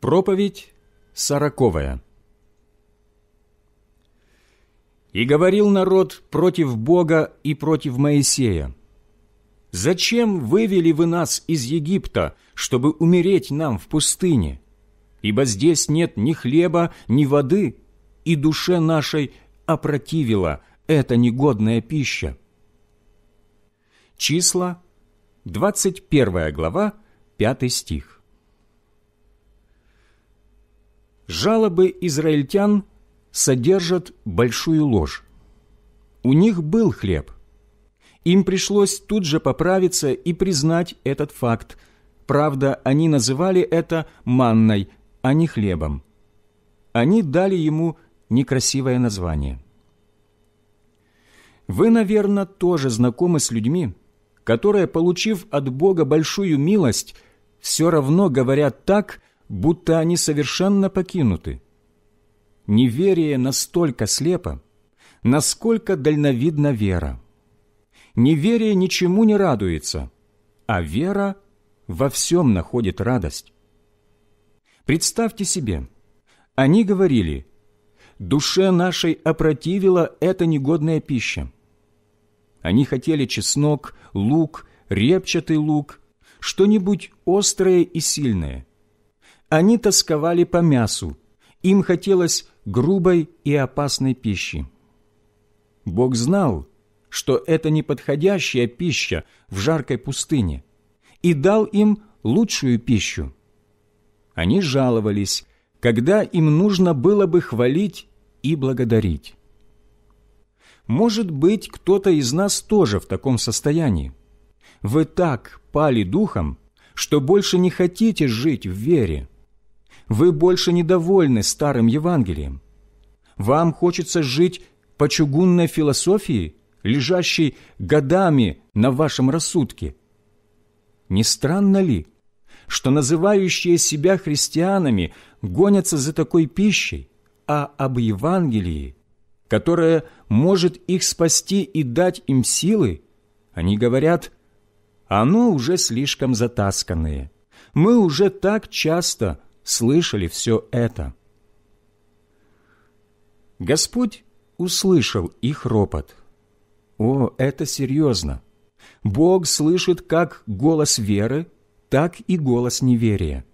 Проповедь сороковая. «И говорил народ против Бога и против Моисея, «Зачем вывели вы нас из Египта, чтобы умереть нам в пустыне? Ибо здесь нет ни хлеба, ни воды, и душе нашей опротивила эта негодная пища». Числа, 21 глава, 5 стих. Жалобы израильтян содержат большую ложь. У них был хлеб. Им пришлось тут же поправиться и признать этот факт. Правда, они называли это манной, а не хлебом. Они дали ему некрасивое название. Вы, наверное, тоже знакомы с людьми, которые, получив от Бога большую милость, все равно говорят так, будто они совершенно покинуты. Неверие настолько слепо, насколько дальновидна вера. Неверие ничему не радуется, а вера во всем находит радость. Представьте себе, они говорили, «Душе нашей опротивила эта негодная пища». Они хотели чеснок, лук, репчатый лук, что-нибудь острое и сильное. Они тосковали по мясу, им хотелось грубой и опасной пищи. Бог знал, что это неподходящая пища в жаркой пустыне, и дал им лучшую пищу. Они жаловались, когда им нужно было бы хвалить и благодарить. Может быть, кто-то из нас тоже в таком состоянии. Вы так пали духом, что больше не хотите жить в вере. Вы больше недовольны старым Евангелием. Вам хочется жить по чугунной философии, лежащей годами на вашем рассудке. Не странно ли, что называющие себя христианами гонятся за такой пищей, а об Евангелии, которое может их спасти и дать им силы, они говорят, оно уже слишком затасканное. Мы уже так часто слышали все это. Господь услышал их ропот. О, это серьезно! Бог слышит как голос веры, так и голос неверия.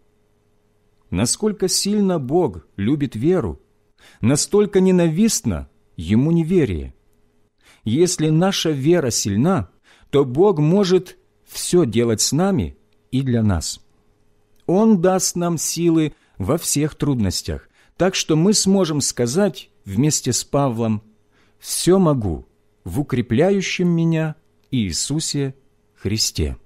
Насколько сильно Бог любит веру, настолько ненавистно Ему неверие. Если наша вера сильна, то Бог может все делать с нами и для нас. Он даст нам силы во всех трудностях, так что мы сможем сказать вместе с Павлом «Все могу в укрепляющем меня Иисусе Христе».